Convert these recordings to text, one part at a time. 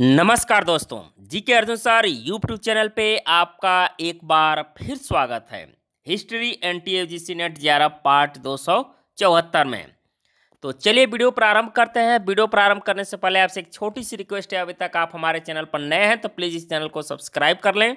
नमस्कार दोस्तों जी के अर्जुन सर यूट्यूब चैनल पे आपका एक बार फिर स्वागत है history N T F G net ग्यारह पार्ट दो सौ चौहत्तर में तो चलिए वीडियो प्रारंभ करते हैं वीडियो प्रारंभ करने से पहले आपसे एक छोटी सी रिक्वेस्ट है अभी तक आप हमारे चैनल पर नए हैं तो प्लीज़ इस चैनल को सब्सक्राइब कर लें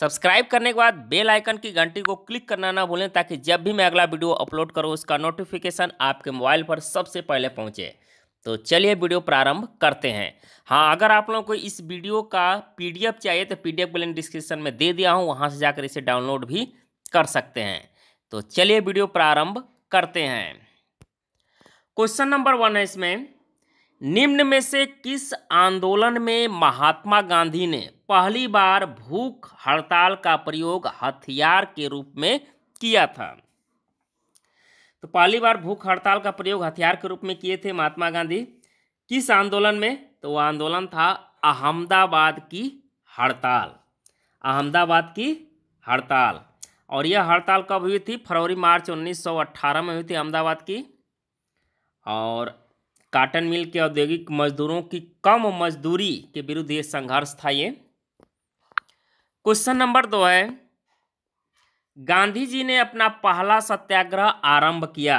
सब्सक्राइब करने के बाद बेल आइकन की घंटी को क्लिक करना ना भूलें ताकि जब भी मैं अगला वीडियो अपलोड करूँ उसका नोटिफिकेशन आपके मोबाइल पर सबसे पहले पहुँचे तो चलिए वीडियो प्रारंभ करते हैं हाँ अगर आप लोगों को इस वीडियो का पीडीएफ चाहिए तो पीडीएफ डी लिंक डिस्क्रिप्शन में दे दिया हूँ वहाँ से जाकर इसे डाउनलोड भी कर सकते हैं तो चलिए वीडियो प्रारंभ करते हैं क्वेश्चन नंबर वन है इसमें निम्न में से किस आंदोलन में महात्मा गांधी ने पहली बार भूख हड़ताल का प्रयोग हथियार के रूप में किया था तो पहली बार भूख हड़ताल का प्रयोग हथियार के रूप में किए थे महात्मा गांधी किस आंदोलन में तो वह आंदोलन था अहमदाबाद की हड़ताल अहमदाबाद की हड़ताल और यह हड़ताल कब हुई थी फरवरी मार्च 1918 में हुई थी अहमदाबाद की और काटन मिल के औद्योगिक मजदूरों की कम मजदूरी के विरुद्ध ये संघर्ष था ये क्वेश्चन नंबर दो है गांधी जी ने अपना पहला सत्याग्रह आरंभ किया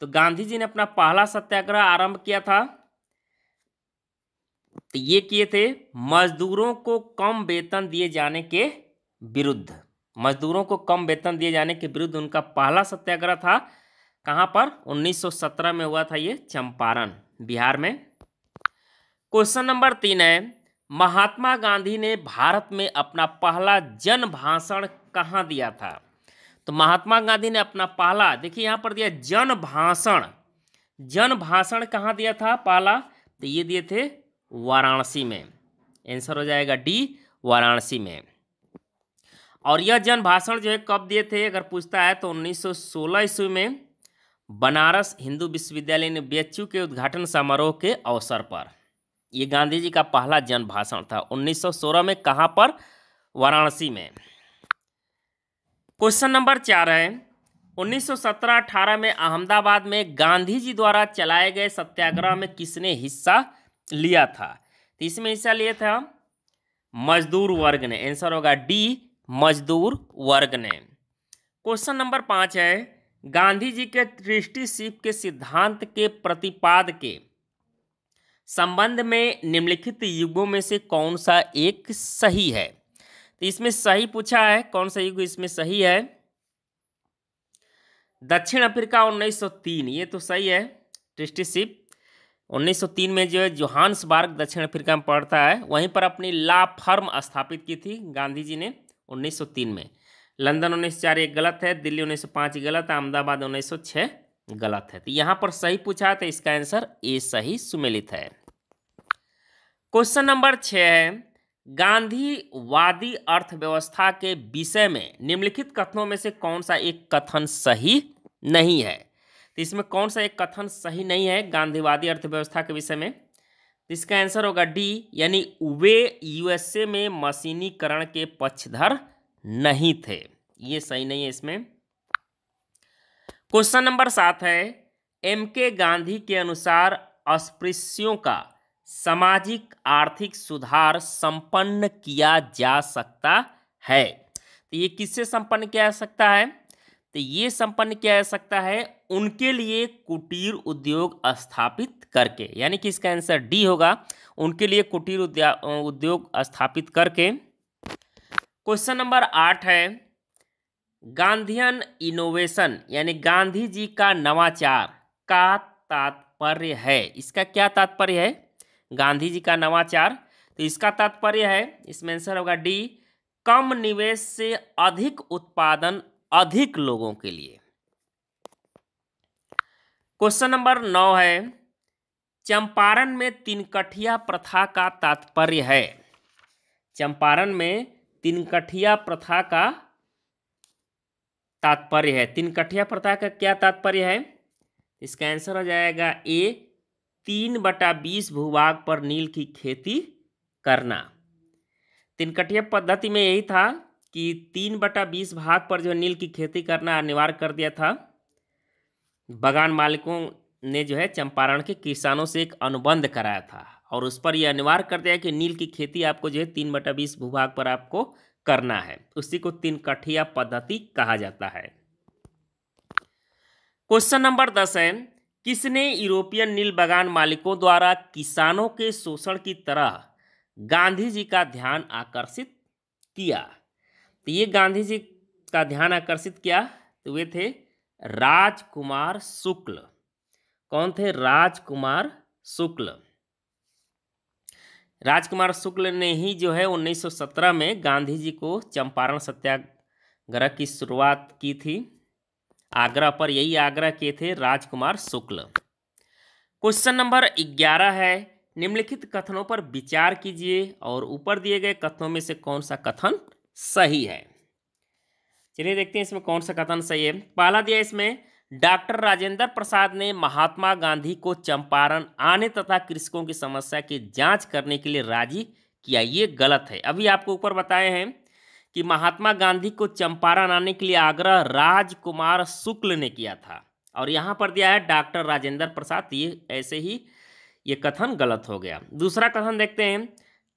तो गांधी जी ने अपना पहला सत्याग्रह आरंभ किया था तो ये किए थे मजदूरों को कम वेतन दिए जाने के विरुद्ध मजदूरों को कम वेतन दिए जाने के विरुद्ध उनका पहला सत्याग्रह था कहाँ पर 1917 में हुआ था ये चंपारण बिहार में क्वेश्चन नंबर तीन है महात्मा गांधी ने भारत में अपना पहला जन भाषण कहाँ दिया था तो महात्मा गांधी ने अपना पाला देखिए यहाँ पर दिया जन भाषण जन भाषण कहाँ दिया था पाला तो ये दिए थे वाराणसी में आंसर हो जाएगा डी वाराणसी में और यह जन भाषण जो है कब दिए थे अगर पूछता है तो 1916 ईस्वी में बनारस हिंदू विश्वविद्यालय ने बी के उद्घाटन समारोह के अवसर पर यह गांधी जी का पहला जन भाषण था 1916 में कहाँ पर वाराणसी में क्वेश्चन नंबर चार है 1917-18 में अहमदाबाद में गांधी जी द्वारा चलाए गए सत्याग्रह में किसने हिस्सा लिया था तो इसमें हिस्सा लिया था मजदूर वर्ग ने आंसर होगा डी मजदूर वर्ग ने क्वेश्चन नंबर पाँच है गांधी जी के ट्रिस्टीशिप के सिद्धांत के प्रतिपाद के संबंध में निम्नलिखित युगों में से कौन सा एक सही है तो इसमें सही पूछा है कौन सा युग इसमें सही है दक्षिण अफ्रीका 1903 ये तो सही है ट्रिस्टीशिप 1903 में जो है बार्ग दक्षिण अफ्रीका में पढ़ता है वहीं पर अपनी ला फर्म स्थापित की थी गांधी जी ने 1903 में लंदन उन्नीस चार एक गलत है दिल्ली उन्नीस सौ पाँच गलत है अहमदाबाद उन्नीस सौ छः गलत है तो यहाँ पर सही पूछा तो इसका आंसर ए सही सुमिलित है क्वेश्चन नंबर छः है गांधीवादी अर्थव्यवस्था के विषय में निम्नलिखित कथनों में से कौन सा एक कथन सही नहीं है तो इसमें कौन सा एक कथन सही नहीं है गांधीवादी अर्थव्यवस्था के विषय में तो इसका आंसर होगा डी यानी वे यूएसए में मशीनीकरण के पक्षधर नहीं थे ये सही नहीं है इसमें क्वेश्चन नंबर सात है एम के गांधी के अनुसार अस्पृश्यों का सामाजिक आर्थिक सुधार संपन्न किया जा सकता है तो ये किससे संपन्न किया जा सकता है तो ये संपन्न किया जा सकता है उनके लिए कुटीर उद्योग स्थापित करके यानी कि इसका आंसर डी होगा उनके लिए कुटीर उद्योग स्थापित करके क्वेश्चन नंबर आठ है गांधीयन इनोवेशन यानी गांधी जी का नवाचार का तात्पर्य है इसका क्या तात्पर्य है गांधी जी का नवाचार तो इसका तात्पर्य है इसमें आंसर होगा डी कम निवेश से अधिक उत्पादन अधिक लोगों के लिए क्वेश्चन नंबर नौ है चंपारण में तिनकठिया प्रथा का तात्पर्य है चंपारण में तिनकठिया प्रथा का तात्पर्य है तिनकठिया प्रथा का क्या तात्पर्य है इसका आंसर हो जाएगा ए तीन बटा बीस भूभाग पर नील की खेती करना तिनकटिया पद्धति में यही था कि तीन बटा बीस भाग पर जो नील की खेती करना अनिवार्य कर दिया था बगान मालिकों ने जो है चंपारण के किसानों से एक अनुबंध कराया था और उस पर यह अनिवार्य कर दिया कि नील की खेती आपको जो है तीन बटा बीस भूभाग पर आपको करना है उसी को तीन कठिया पद्धति कहा जाता है क्वेश्चन नंबर दस है किसने यूरोपियन नील बगान मालिकों द्वारा किसानों के शोषण की तरह गांधी जी का ध्यान आकर्षित किया तो ये गांधी जी का ध्यान आकर्षित किया तो वे थे राजकुमार शुक्ल कौन थे राजकुमार शुक्ल राजकुमार शुक्ल ने ही जो है 1917 में गांधी जी को चंपारण सत्याग्रह की शुरुआत की थी आगरा पर यही आग्रह किए थे राजकुमार शुक्ल क्वेश्चन नंबर ग्यारह है निम्नलिखित कथनों पर विचार कीजिए और ऊपर दिए गए कथनों में से कौन सा कथन सही है चलिए देखते हैं इसमें कौन सा कथन सही है पहला दिया इसमें डॉक्टर राजेंद्र प्रसाद ने महात्मा गांधी को चंपारण आने तथा कृषकों की समस्या की जांच करने के लिए राजी किया ये गलत है अभी आपको ऊपर बताए हैं कि महात्मा गांधी को चंपारण आने के लिए आग्रह राजकुमार शुक्ल ने किया था और यहाँ पर दिया है डॉक्टर राजेंद्र प्रसाद ये ऐसे ही ये कथन गलत हो गया दूसरा कथन देखते हैं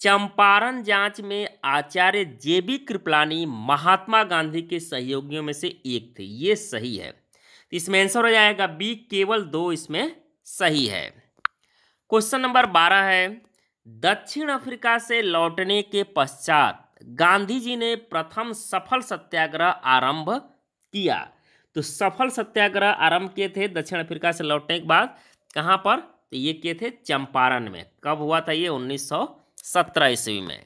चंपारण जांच में आचार्य जे बी कृपलानी महात्मा गांधी के सहयोगियों में से एक थे ये सही है इसमें आंसर हो जाएगा बी केवल दो इसमें सही है क्वेश्चन नंबर बारह है दक्षिण अफ्रीका से लौटने के पश्चात गांधी जी ने प्रथम सफल सत्याग्रह आरंभ किया तो सफल सत्याग्रह आरंभ किए थे दक्षिण अफ्रीका से लौटने के बाद कहाँ पर तो ये किए थे चंपारण में कब हुआ था ये उन्नीस सौ सत्रह ईस्वी में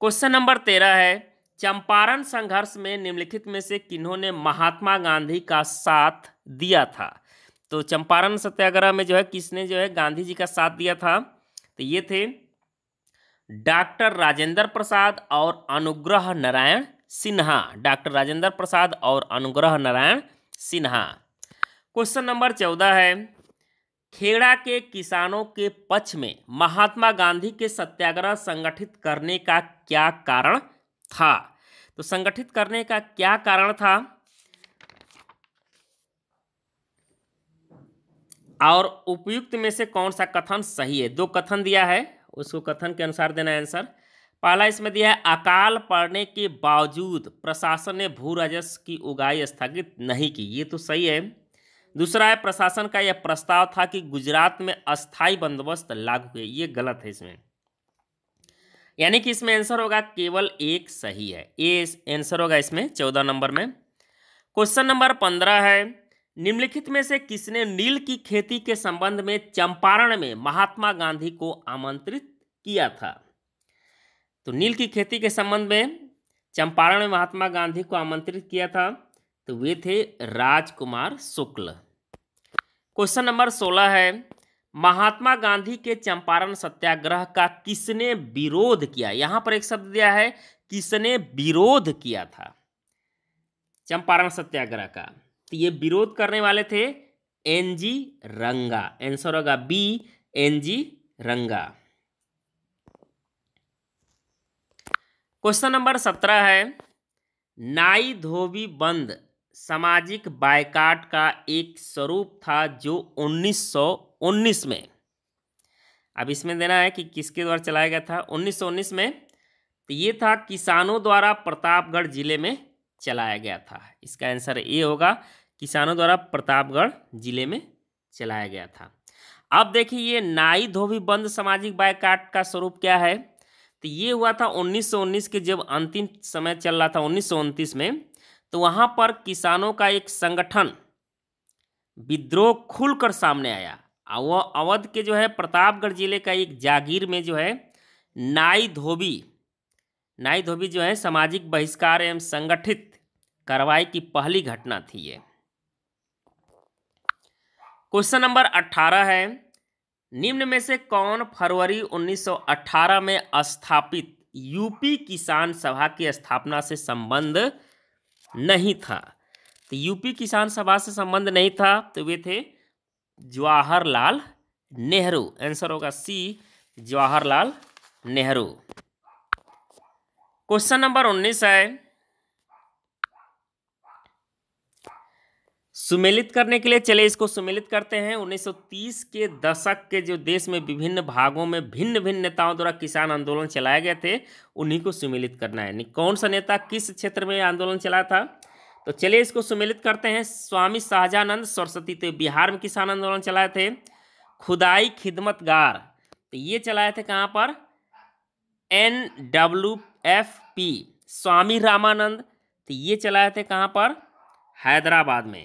क्वेश्चन नंबर तेरह है चंपारण संघर्ष में निम्नलिखित में से किन्हों ने महात्मा गांधी का साथ दिया था तो चंपारण सत्याग्रह में जो है किसने जो है गांधी जी का साथ दिया था तो ये थे डॉक्टर राजेंद्र प्रसाद और अनुग्रह नारायण सिन्हा डॉक्टर राजेंद्र प्रसाद और अनुग्रह नारायण सिन्हा क्वेश्चन नंबर चौदह है खेड़ा के किसानों के पक्ष में महात्मा गांधी के सत्याग्रह संगठित करने का क्या कारण था तो संगठित करने का क्या कारण था और उपयुक्त में से कौन सा कथन सही है दो कथन दिया है उसको कथन के अनुसार देना आंसर पहला इसमें दिया है अकाल पड़ने के बावजूद प्रशासन ने भू राजस्व की उगाई स्थगित नहीं की ये तो सही है दूसरा है प्रशासन का यह प्रस्ताव था कि गुजरात में अस्थाई बंदोबस्त लागू हुए ये गलत है इसमें यानी कि इसमें आंसर होगा केवल एक सही है ये आंसर होगा इसमें चौदह नंबर में क्वेश्चन नंबर पंद्रह है निम्नलिखित में से किसने नील की खेती के संबंध में चंपारण में महात्मा गांधी को आमंत्रित किया था तो नील की खेती के संबंध में चंपारण में महात्मा गांधी को आमंत्रित किया था तो वे थे राजकुमार शुक्ल क्वेश्चन नंबर सोलह है महात्मा गांधी के चंपारण सत्याग्रह का किसने विरोध किया यहां पर एक शब्द दिया है किसने विरोध किया था चंपारण सत्याग्रह का तो ये विरोध करने वाले थे एन जी रंगा आंसर होगा बी एन जी रंगा क्वेश्चन नंबर सत्रह है नाई धोबी बंद सामाजिक बायकाट का एक स्वरूप था जो 1919 में अब इसमें देना है कि किसके द्वारा चलाया गया था 1919 में तो ये था किसानों द्वारा प्रतापगढ़ जिले में चलाया गया था इसका आंसर ए होगा किसानों द्वारा प्रतापगढ़ जिले में चलाया गया था अब देखिए ये नाई धोबी बंद सामाजिक बायकाट का स्वरूप क्या है तो ये हुआ था 1919 के जब अंतिम समय चल रहा था उन्नीस में तो वहाँ पर किसानों का एक संगठन विद्रोह खुलकर सामने आया और वह अवध के जो है प्रतापगढ़ जिले का एक जागीर में जो है नाई धोबी नाई धोबी जो है सामाजिक बहिष्कार एवं संगठित कार्रवाई की पहली घटना थी ये क्वेश्चन नंबर 18 है निम्न में से कौन फरवरी 1918 में स्थापित यूपी किसान सभा की स्थापना से संबंध नहीं था तो यूपी किसान सभा से संबंध नहीं था तो वे थे जवाहरलाल नेहरू आंसर होगा C Jawaharlal Nehru question number उन्नीस है सुमेलित करने के लिए चले इसको सुमेलित करते हैं 1930 के दशक के जो देश में विभिन्न भागों में भिन्न भिन्न नेताओं द्वारा किसान आंदोलन चलाए गए थे उन्हीं को सुमेलित करना है कौन सा नेता किस क्षेत्र में आंदोलन चलाया था तो चलिए इसको सुमेलित करते हैं स्वामी शाहजानंद सरस्वती तो बिहार में किसान आंदोलन चलाए थे खुदाई खिदमतगार तो ये चलाए थे कहाँ पर N W F P Swami Ramanand तो ये चलाए थे कहाँ पर हैदराबाद में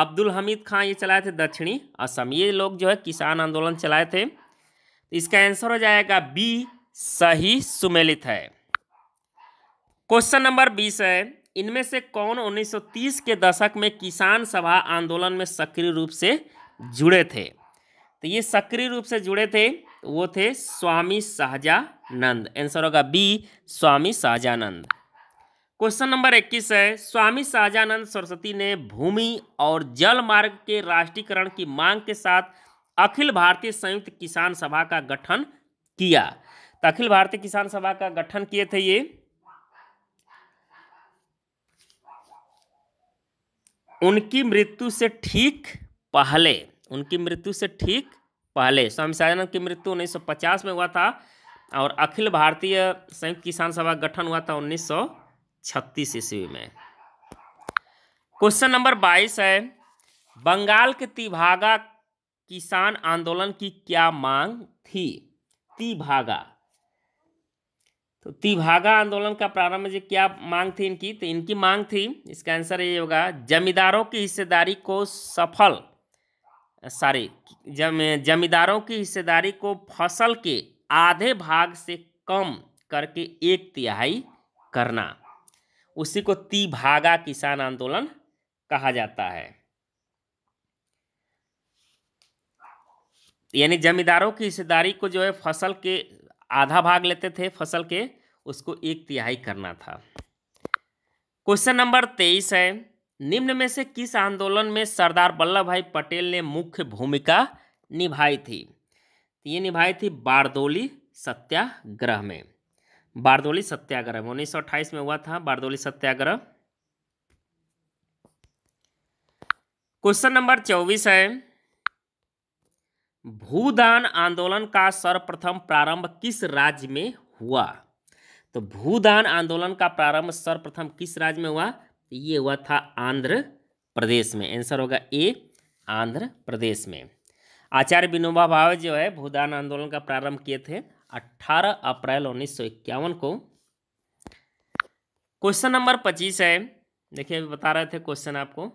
अब्दुल हमीद खां ये चलाए थे दक्षिणी असम ये लोग जो है किसान आंदोलन चलाए थे तो इसका आंसर हो जाएगा बी सही सुमेलित है क्वेश्चन नंबर बीस है इनमें से कौन 1930 के दशक में किसान सभा आंदोलन में सक्रिय रूप से जुड़े थे तो ये सक्रिय रूप से जुड़े थे वो थे स्वामी शाहजानंद आंसर होगा B Swami Sahajanand question number 21 है स्वामी शाहजानंद सरस्वती ने भूमि और जल मार्ग के राष्ट्रीयकरण की मांग के साथ अखिल भारतीय संयुक्त किसान सभा का गठन किया तो अखिल भारतीय किसान सभा का गठन किए थे ये उनकी मृत्यु से ठीक पहले उनकी मृत्यु से ठीक पहले स्वामी शाहजानंद की मृत्यु 1950 में हुआ था और अखिल भारतीय संयुक्त किसान सभा गठन हुआ था उन्नीस छत्तीस ईस्वी में क्वेश्चन नंबर बाईस है बंगाल के तिभागा किसान आंदोलन की क्या मांग थी तिभागा तो तिभागा आंदोलन का प्रारंभ जी क्या मांग थी इनकी तो इनकी मांग थी इसका आंसर ये होगा जमींदारों की हिस्सेदारी को सफल सॉरी जम जमींदारों की हिस्सेदारी को फसल के आधे भाग से कम करके एक तिहाई करना उसी को तिभागा किसान आंदोलन कहा जाता है यानी जमींदारों की हिस्सेदारी को जो है फसल के आधा भाग लेते थे फसल के उसको एक तिहाई करना था क्वेश्चन नंबर तेईस है निम्न में से किस आंदोलन में सरदार वल्लभ भाई पटेल ने मुख्य भूमिका निभाई थी तो ये निभाई थी बारदोली सत्याग्रह में बारदोली सत्याग्रह उन्नीस सौ अट्ठाईस में हुआ था बारदोली सत्याग्रह क्वेश्चन नंबर चौबीस है भूदान आंदोलन का सर्वप्रथम प्रारंभ किस राज्य में हुआ तो भूदान आंदोलन का प्रारंभ सर्वप्रथम किस राज्य में हुआ ये हुआ था आंध्र प्रदेश में आंसर होगा ए आंध्र प्रदेश में आचार्य विनोबा भावे जो है भूदान आंदोलन का प्रारंभ किए थे 18 अप्रैल उन्नीस को क्वेश्चन नंबर 25 है देखिए अभी बता रहे थे क्वेश्चन आपको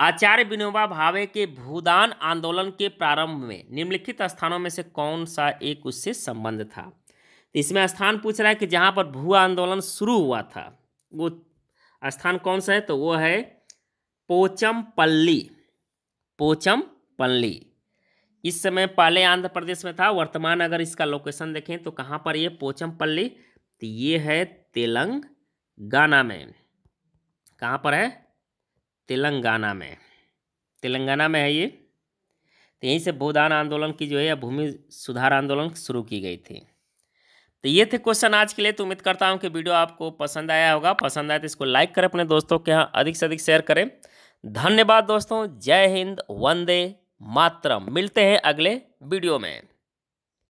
आचार्य विनोबा भावे के भूदान आंदोलन के प्रारंभ में निम्नलिखित स्थानों में से कौन सा एक उससे संबंध था तो इसमें स्थान पूछ रहा है कि जहां पर भू आंदोलन शुरू हुआ था वो स्थान कौन सा है तो वो है पोचमपल्ली पोचमपल्ली इस समय पहले आंध्र प्रदेश में था वर्तमान अगर इसका लोकेशन देखें तो कहाँ पर ये पोचमपल्ली तो ये है तेलंगाना में कहाँ पर है तेलंगाना में तेलंगाना में है ये तो यहीं से भूदान आंदोलन की जो है भूमि सुधार आंदोलन शुरू की गई थी तो ये थे क्वेश्चन आज के लिए तो उम्मीद करता हूँ कि वीडियो आपको पसंद आया होगा पसंद आया तो इसको लाइक करें अपने दोस्तों के यहाँ अधिक से अधिक शेयर करें धन्यवाद दोस्तों जय हिंद वंदे मात्रम मिलते हैं अगले वीडियो में